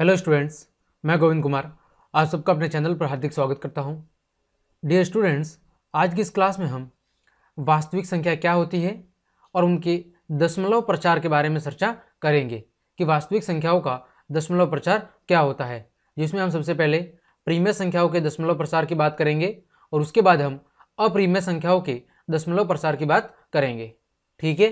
Hello students मैं गोविंद कुमार आप सबका अपने चैनल पर हार्दिक स्वागत करता हूं। डियर स्टूडेंट्स आज की इस क्लास में हम वास्तविक संख्या क्या होती है और उनके दशमलव प्रचार के बारे में चर्चा करेंगे कि वास्तविक संख्याओं का दशमलव प्रचार क्या होता है जिसमें हम सबसे पहले प्रीमियर संख्याओं के दशमलव प्रचार की बात करेंगे और उसके बाद हम अप्रीमियर संख्याओं के दशमलव प्रसार की बात करेंगे ठीक है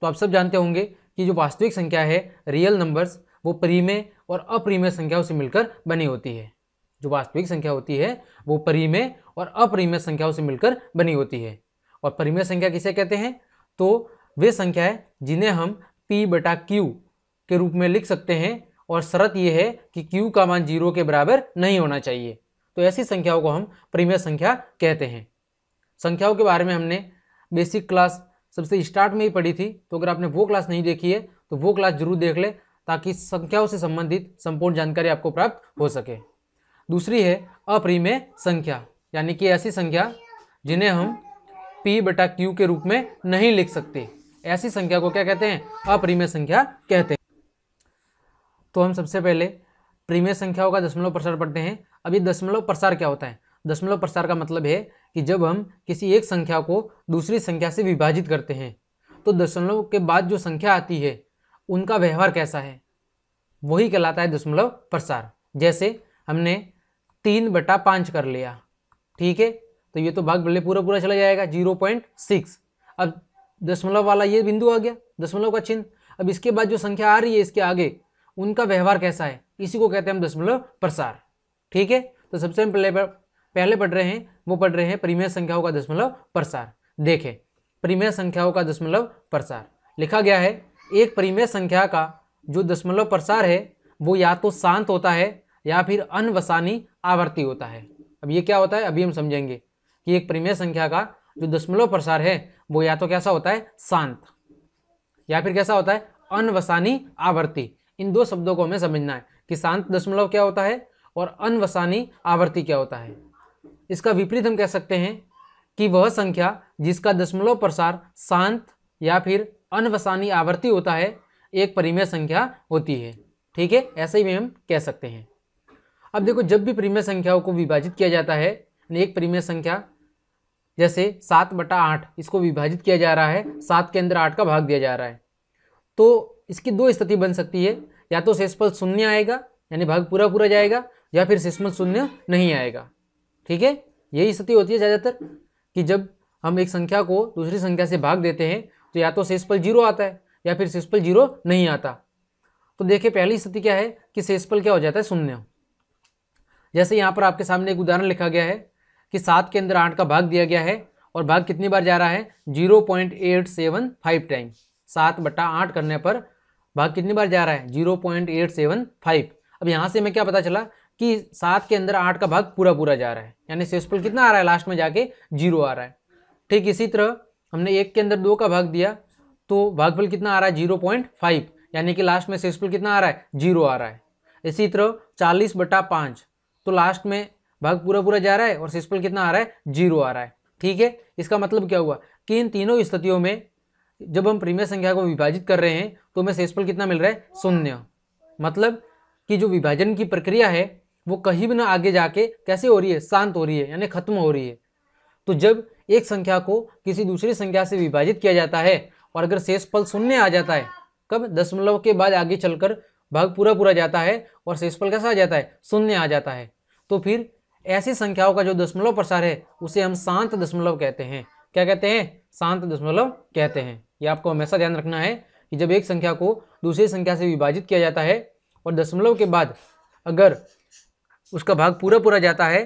तो आप सब जानते होंगे कि जो वास्तविक संख्या है रियल नंबर्स वो परिमेय और अपरिमेय संख्याओं से मिलकर बनी होती है जो वास्तविक संख्या होती है वो परिमेय और अपरिमेय संख्याओं से मिलकर बनी होती है और परिमेय संख्या किसे कहते हैं तो वे संख्या है जिन्हें हम p बटा q के रूप में लिख सकते हैं और शर्त यह है कि q का मान जीरो के बराबर नहीं होना चाहिए तो ऐसी संख्याओं को हम परिमेय संख्या कहते हैं संख्याओं के बारे में हमने बेसिक क्लास सबसे स्टार्ट में ही पढ़ी थी तो अगर आपने वो क्लास नहीं देखी है तो वो क्लास जरूर देख ले ताकि संख्याओं से संबंधित संपूर्ण जानकारी आपको प्राप्त हो सके दूसरी है अप्रिमेय संख्या यानी कि ऐसी संख्या जिन्हें हम पी बटा क्यू के रूप में नहीं लिख सकते ऐसी संख्या को क्या कहते हैं अप्रिमेय संख्या कहते हैं तो हम सबसे पहले प्रीमेय संख्याओं का दशमलव प्रसार पढ़ते हैं अब ये दशमलव प्रसार क्या होता है दशमलव प्रसार का मतलब है कि जब हम किसी एक संख्या को दूसरी संख्या से विभाजित करते हैं तो दशमलव के बाद जो संख्या आती है उनका व्यवहार कैसा है वही कहलाता है दशमलव प्रसार जैसे हमने तीन बटा पाँच कर लिया ठीक है तो ये तो भाग बल्ले पूरा पूरा चला जाएगा जीरो पॉइंट सिक्स अब दशमलव वाला ये बिंदु आ गया दशमलव का चिन्ह अब इसके बाद जो संख्या आ रही है इसके आगे उनका व्यवहार कैसा है इसी को कहते हैं हम दशमलव प्रसार ठीक है तो सबसे हम पहले पहले पढ़ रहे हैं वो पढ़ रहे हैं परिमेय संख्याओं का दशमलव प्रसार देखें परिमेय संख्याओं का दशमलव प्रसार लिखा गया है एक परिमेय संख्या का जो दशमलव प्रसार है वो या तो शांत होता है या फिर अनवसानी आवर्ती होता है अब ये क्या होता है अभी हम समझेंगे कि एक परिमेय संख्या का जो दशमलव प्रसार है वो या तो कैसा होता है शांत या फिर कैसा होता है अनवसानी आवर्ती इन दो शब्दों को हमें समझना है कि शांत दशमलव क्या होता है और अनवसानी आवर्ती क्या होता है इसका विपरीत हम कह सकते हैं कि वह संख्या जिसका दशमलव प्रसार शांत या फिर अनवसानी आवर्ती होता है एक परिमेय संख्या होती है ठीक है ऐसे ही हम कह सकते हैं अब देखो जब भी परिमेय संख्याओं को विभाजित किया जाता है एक परिमेय संख्या जैसे सात बटा आठ इसको विभाजित किया जा रहा है सात के अंदर आठ का भाग दिया जा रहा है तो इसकी दो स्थिति बन सकती है या तो शेषफल शून्य आएगा यानी भाग पूरा पूरा जाएगा या फिर शेषफल शून्य नहीं आएगा ठीक है यही स्थिति होती है ज़्यादातर कि जब हम एक संख्या को दूसरी संख्या से भाग देते हैं तो या तो शेषफल जीरो आता है या फिर शेषफल जीरो नहीं आता तो देखिए पहली स्थिति क्या है कि शेषफल क्या हो जाता है शून्य जैसे यहाँ पर आपके सामने एक उदाहरण लिखा गया है कि सात के अंदर आठ का भाग दिया गया है और भाग कितनी बार जा रहा है zero point eight seven five time सात बट्टा आठ करने पर भाग कितनी बार जा रहा है zero point eight seven five अब यहाँ से हमें क्या पता चला कि सात के अंदर आठ का भाग पूरा पूरा जा रहा है यानी शेषफल कितना आ रहा है लास्ट में जाके जीरो आ रहा है ठीक इसी तरह हमने एक के अंदर दो का भाग दिया तो भागफल कितना आ रहा है जीरो पॉइंट फाइव यानी कि लास्ट में शेषफल कितना आ रहा है जीरो आ रहा है इसी तरह चालीस बटा पाँच तो लास्ट में भाग पूरा पूरा जा रहा है और शेषफल कितना आ रहा है जीरो आ रहा है ठीक है इसका मतलब क्या हुआ कि इन तीनों स्थितियों में जब हम प्रीमियर संख्या को विभाजित कर रहे हैं तो हमें शेषफल कितना मिल रहा है शून्य मतलब कि जो विभाजन की प्रक्रिया है वो कहीं भी ना आगे जाके कैसे हो रही है शांत हो रही है यानी खत्म हो रही है तो जब एक संख्या को किसी दूसरी संख्या से विभाजित किया जाता है और अगर शेष पल शून्य आ जाता है कब दशमलव के बाद आगे चलकर भाग पूरा पूरा जाता है और शेषफल कैसा आ जाता है शून्य आ जाता है तो फिर ऐसी संख्याओं का जो दशमलव प्रसार है उसे हम शांत दशमलव कहते हैं क्या कहते हैं शांत दशमलव कहते हैं यह आपको हमेशा ध्यान रखना है कि जब एक संख्या को दूसरी संख्या से विभाजित किया जाता है और दशमलव के बाद अगर उसका भाग पूरा पूरा जाता है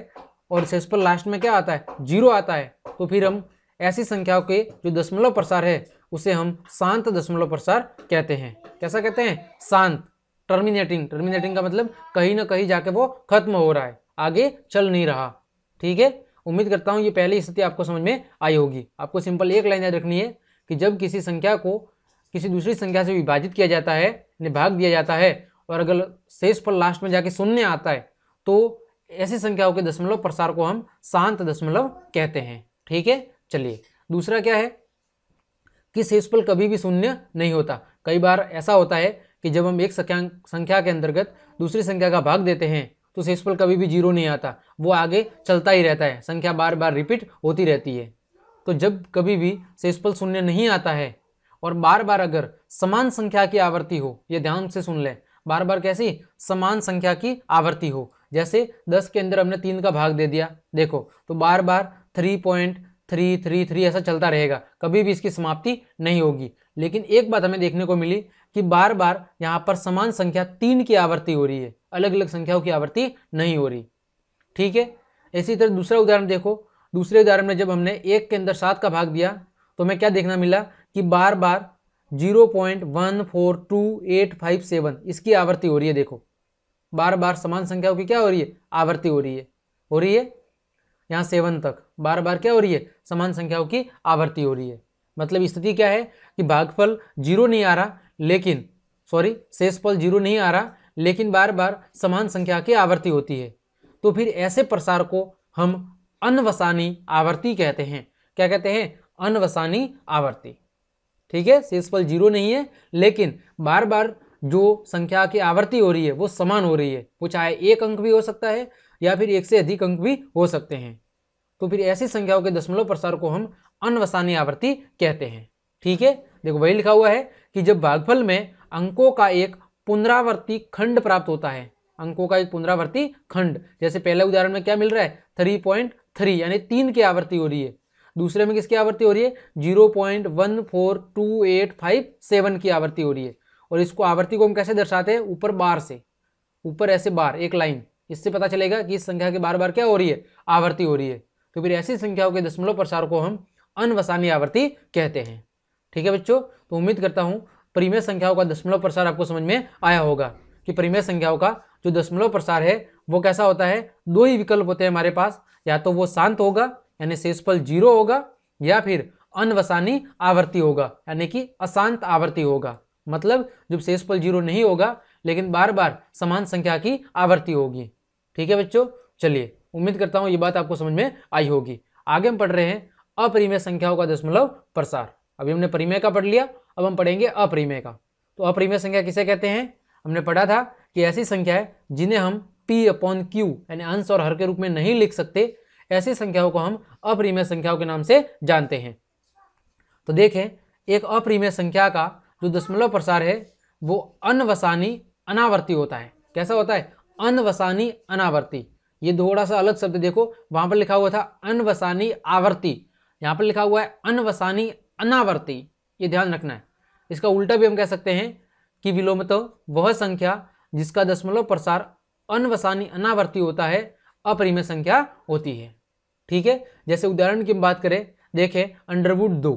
और शेष पर लास्ट में क्या आता है जीरो आता है तो फिर हम ऐसी संख्याओं के जो दशमलव प्रसार है उसे हम शांत दशमलव प्रसार कहते हैं कैसा कहते हैं शांत टर्मिनेटिंग टर्मिनेटिंग का मतलब कहीं ना कहीं जाके वो खत्म हो रहा है आगे चल नहीं रहा ठीक है उम्मीद करता हूँ ये पहली स्थिति आपको समझ में आई होगी आपको सिंपल एक लाइन याद रखनी है कि जब किसी संख्या को किसी दूसरी संख्या से विभाजित किया जाता है भाग दिया जाता है और अगर शेष पर लास्ट में जाके शून्य आता है तो ऐसी संख्याओं के दशमलव प्रसार को हम शांत दशमलव कहते हैं ठीक है चलिए दूसरा क्या है कि शेषफल कभी भी शून्य नहीं होता कई बार ऐसा होता है कि जब हम एक संख्या संख्या के अंतर्गत दूसरी संख्या का भाग देते हैं तो शेषफल कभी भी जीरो नहीं आता वो आगे चलता ही रहता है संख्या बार बार रिपीट होती रहती है तो जब कभी भी शेषफल शून्य नहीं आता है और बार बार अगर समान संख्या की आवृत्ति हो ये ध्यान से सुन लें बार बार कैसी समान संख्या की आवृत्ति हो जैसे दस के अंदर हमने तीन का भाग दे दिया देखो तो बार बार three point three three three ऐसा चलता रहेगा कभी भी इसकी समाप्ति नहीं होगी लेकिन एक बात हमें देखने को मिली कि बार बार यहाँ पर समान संख्या तीन की आवृत्ति हो रही है अलग अलग संख्याओं की आवृत्ति नहीं हो रही ठीक है इसी तरह दूसरा उदाहरण देखो दूसरे उदाहरण में जब हमने एक के अंदर सात का भाग दिया तो हमें क्या देखना मिला कि बार बार zero point one four two eight five seven इसकी आवृत्ति हो रही है देखो बार बार समान संख्याओं की क्या हो रही है आवृत्ति हो रही है हो रही है यहाँ सेवन तक बार बार क्या हो रही है समान संख्याओं की आवृत्ति हो रही है मतलब स्थिति क्या है कि भागफल जीरो नहीं आ रहा लेकिन सॉरी शेषफल जीरो नहीं आ रहा लेकिन बार बार समान संख्या की आवृत्ति होती है तो फिर ऐसे प्रसार को हम अनवसानी आवृत्ति कहते हैं क्या कहते हैं अनवसानी आवृत्ति ठीक है शेषफल जीरो नहीं है लेकिन बार बार जो संख्या की आवृत्ति हो रही है वो समान हो रही है वो चाहे एक अंक भी हो सकता है या फिर एक से अधिक अंक भी हो सकते हैं तो फिर ऐसी संख्याओं के दशमलव प्रसार को हम अनवसानी आवृत्ति कहते हैं ठीक है देखो वही लिखा हुआ है कि जब भागफल में अंकों का एक पुनरावर्ती खंड प्राप्त होता है अंकों का एक पुनरावर्ती खंड जैसे पहले उदाहरण में क्या मिल रहा है थ्री पॉइंट थ्री यानी तीन की आवृत्ति हो रही है दूसरे में किसकी आवृत्ति हो रही है zero point one four two eight five seven की आवृत्ति हो रही है और इसको आवर्ती को हम कैसे दर्शाते हैं ऊपर बार से ऊपर ऐसे बार एक लाइन इससे पता चलेगा कि इस संख्या की बार बार क्या हो रही है आवर्ती हो रही है तो फिर ऐसी संख्याओं के दशमलव प्रसार को हम अनवसानी आवर्ती कहते हैं ठीक है बच्चों तो उम्मीद करता हूँ परिमेय संख्याओं का दशमलव प्रसार आपको समझ में आया होगा कि परिमेय संख्याओं का जो दशमलव प्रसार है वो कैसा होता है दो ही विकल्प होते हैं हमारे पास या तो वो शांत होगा यानी शेषफल जीरो होगा या फिर अनवसानी आवर्ती होगा यानी कि अशांत आवर्ती होगा मतलब जब शेषफल जीरो नहीं होगा लेकिन बार बार समान संख्या की आवृत्ति होगी ठीक है बच्चों चलिए उम्मीद करता हूँ ये बात आपको समझ में आई होगी आगे हम पढ़ रहे हैं अपरिमेय संख्याओं का दशमलव प्रसार अभी हमने परिमेय का पढ़ लिया अब हम पढ़ेंगे अपरिमेय का तो अपरिमेय संख्या किसे कहते हैं हमने पढ़ा था कि ऐसी संख्या है जिन्हें हम पी अपॉन क्यू यानी अंश और हर के रूप में नहीं लिख सकते ऐसी संख्याओं को हम अपरिमेय संख्याओं के नाम से जानते हैं तो देखें एक अपरिमेय संख्या का जो दशमलव प्रसार है वो अनवसानी अनावर्ती होता है कैसा होता है अनवसानी अनावर्ती ये थोड़ा सा अलग शब्द देखो वहां पर लिखा हुआ था अनवसानी आवर्ती यहां पर लिखा हुआ है अनवसानी अनावर्ती ये ध्यान रखना है इसका उल्टा भी हम कह सकते हैं कि विलोम तो वह संख्या जिसका दशमलव प्रसार अनवसानी अनावर्ती होता है अपरिमेय संख्या होती है ठीक है जैसे उदाहरण की बात करें देखें अंडरवुड दो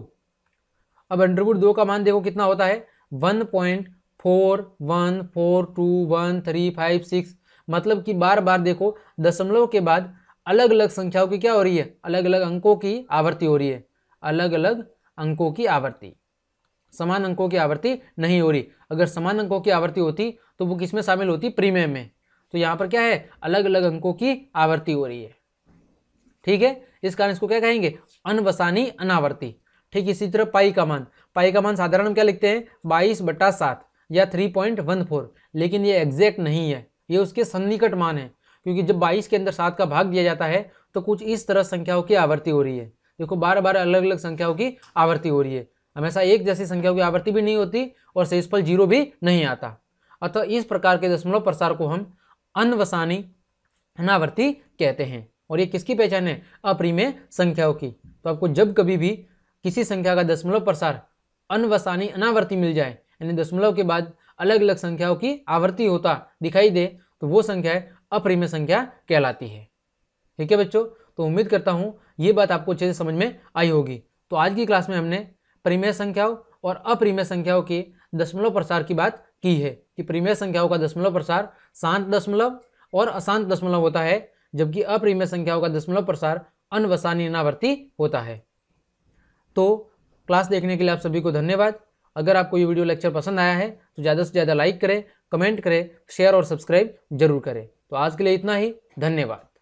अब अंडरवुड दो का मान देखो कितना होता है one point four one four two one three five six मतलब कि बार बार देखो दशमलव के बाद अलग अलग संख्याओं की क्या हो रही है अलग अलग अंकों की आवृत्ति हो रही है अलग अलग अंकों की आवृत्ति समान अंकों की आवृत्ति नहीं हो रही अगर समान अंकों की आवृत्ति होती तो वो किसमें शामिल होती प्रीमियम में तो यहाँ पर क्या है अलग अलग अंकों की आवृत्ति हो रही है ठीक है इस कारण इसको क्या कहेंगे अनवसानी अनावर्ती ठीक इसी तरह पाई का मान पाई का मान साधारण हम क्या लिखते हैं बाईस बटा सात या थ्री पॉइंट वन फोर लेकिन ये एग्जैक्ट नहीं है ये उसके सन्निकट मान है क्योंकि जब बाईस के अंदर सात का भाग दिया जाता है तो कुछ इस तरह संख्याओं की आवृत्ति हो रही है देखो बार बार अलग अलग संख्याओं की आवृत्ति हो रही है हमेशा एक जैसी संख्याओं की आवृत्ति भी नहीं होती और शेषफल जीरो भी नहीं आता अतः इस प्रकार के दशमलव प्रसार को हम अनवसानी अनावर्ती कहते हैं और ये किसकी पहचान है अप्रिमेय संख्याओं की तो आपको जब कभी भी किसी संख्या का दशमलव प्रसार अनवसानी अनावर्ती मिल जाए यानी दशमलव के बाद अलग अलग संख्याओं की आवर्ती होता दिखाई दे तो वो संख्या अप्रिमेय संख्या कहलाती है ठीक है बच्चों तो उम्मीद करता हूँ ये बात आपको अच्छे से समझ में आई होगी तो आज की क्लास में हमने परिमेय संख्याओं और अपरिमेय संख्याओं के दशमलव प्रसार की बात की है कि परिमेय संख्याओं का दशमलव प्रसार शांत दशमलव और अशांत दशमलव होता है जबकि अपरिमेय संख्याओं का दशमलव प्रसार अनवसानी अनावर्ती होता है तो क्लास देखने के लिए आप सभी को धन्यवाद अगर आपको ये वीडियो लेक्चर पसंद आया है तो ज़्यादा से ज़्यादा लाइक करें कमेंट करें शेयर और सब्सक्राइब जरूर करें तो आज के लिए इतना ही धन्यवाद